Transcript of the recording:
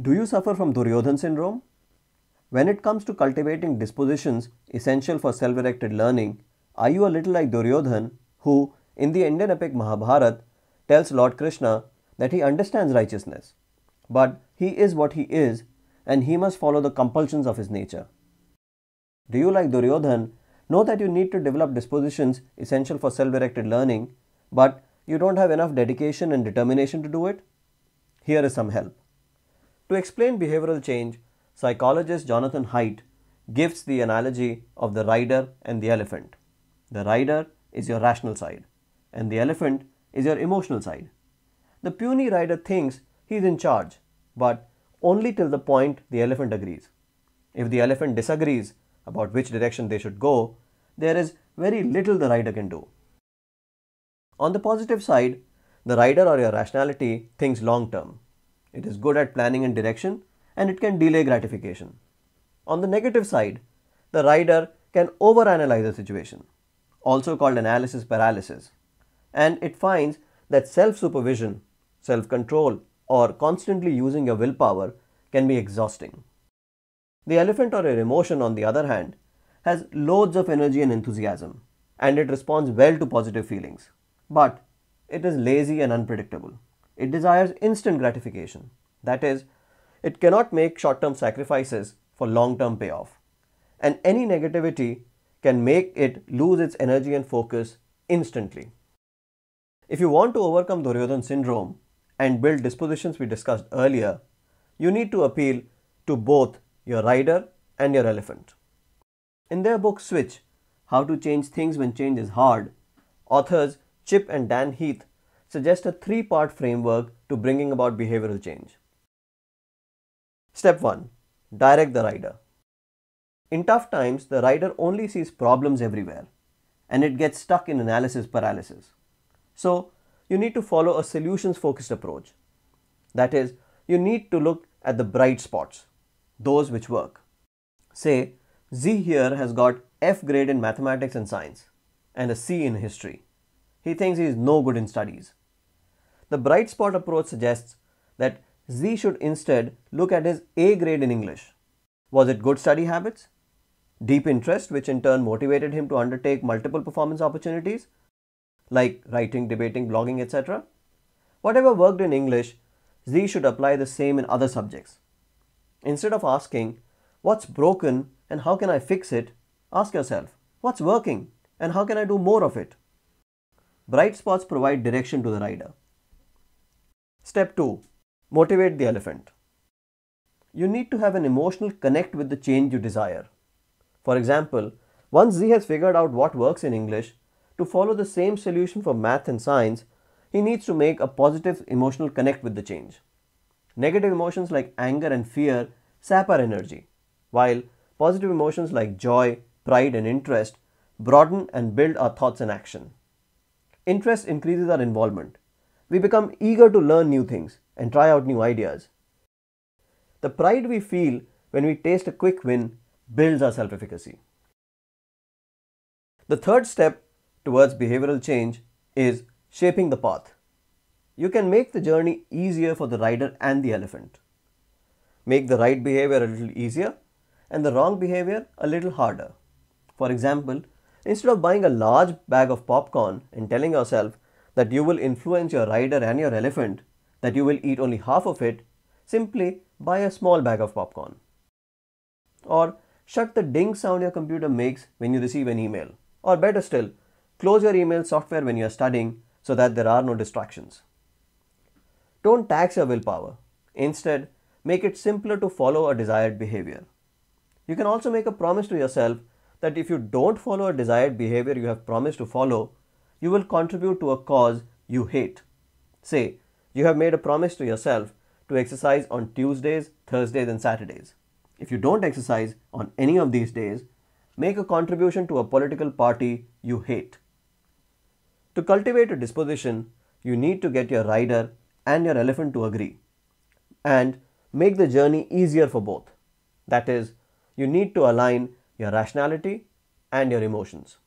Do you suffer from Duryodhan syndrome? When it comes to cultivating dispositions essential for self directed learning, are you a little like Duryodhan, who, in the Indian epic Mahabharata, tells Lord Krishna that he understands righteousness, but he is what he is and he must follow the compulsions of his nature? Do you, like Duryodhan, know that you need to develop dispositions essential for self directed learning, but you don't have enough dedication and determination to do it? Here is some help. To explain behavioral change, psychologist Jonathan Haidt gives the analogy of the rider and the elephant. The rider is your rational side, and the elephant is your emotional side. The puny rider thinks he's in charge, but only till the point the elephant agrees. If the elephant disagrees about which direction they should go, there is very little the rider can do. On the positive side, the rider or your rationality thinks long term. It is good at planning and direction, and it can delay gratification. On the negative side, the rider can overanalyze a situation, also called analysis paralysis, and it finds that self supervision, self control, or constantly using your willpower can be exhausting. The elephant or your emotion, on the other hand, has loads of energy and enthusiasm, and it responds well to positive feelings, but it is lazy and unpredictable. It desires instant gratification. That is, it cannot make short term sacrifices for long term payoff. And any negativity can make it lose its energy and focus instantly. If you want to overcome Duryodhan syndrome and build dispositions we discussed earlier, you need to appeal to both your rider and your elephant. In their book Switch How to Change Things When Change is Hard, authors Chip and Dan Heath suggest a three part framework to bringing about behavioral change. Step 1 Direct the rider. In tough times, the rider only sees problems everywhere and it gets stuck in analysis paralysis. So, you need to follow a solutions focused approach. That is, you need to look at the bright spots, those which work. Say, Z here has got F grade in mathematics and science and a C in history. He thinks he is no good in studies. The bright spot approach suggests that Z should instead look at his A grade in English. Was it good study habits? Deep interest, which in turn motivated him to undertake multiple performance opportunities, like writing, debating, blogging, etc. Whatever worked in English, Z should apply the same in other subjects. Instead of asking, What's broken and how can I fix it? ask yourself, What's working and how can I do more of it? Bright spots provide direction to the rider. Step 2 Motivate the elephant. You need to have an emotional connect with the change you desire. For example, once Z has figured out what works in English, to follow the same solution for math and science, he needs to make a positive emotional connect with the change. Negative emotions like anger and fear sap our energy, while positive emotions like joy, pride, and interest broaden and build our thoughts and action. Interest increases our involvement, we become eager to learn new things and try out new ideas. The pride we feel when we taste a quick win builds our self efficacy. The third step towards behavioral change is shaping the path. You can make the journey easier for the rider and the elephant. Make the right behavior a little easier and the wrong behavior a little harder. For example, instead of buying a large bag of popcorn and telling yourself that you will influence your rider and your elephant that you will eat only half of it, simply buy a small bag of popcorn. Or shut the ding sound your computer makes when you receive an email. Or better still, close your email software when you are studying so that there are no distractions. Don't tax your willpower. Instead, make it simpler to follow a desired behavior. You can also make a promise to yourself that if you don't follow a desired behavior you have promised to follow, you will contribute to a cause you hate. Say, you have made a promise to yourself to exercise on Tuesdays, Thursdays, and Saturdays. If you don't exercise on any of these days, make a contribution to a political party you hate. To cultivate a disposition, you need to get your rider and your elephant to agree and make the journey easier for both. That is, you need to align your rationality and your emotions.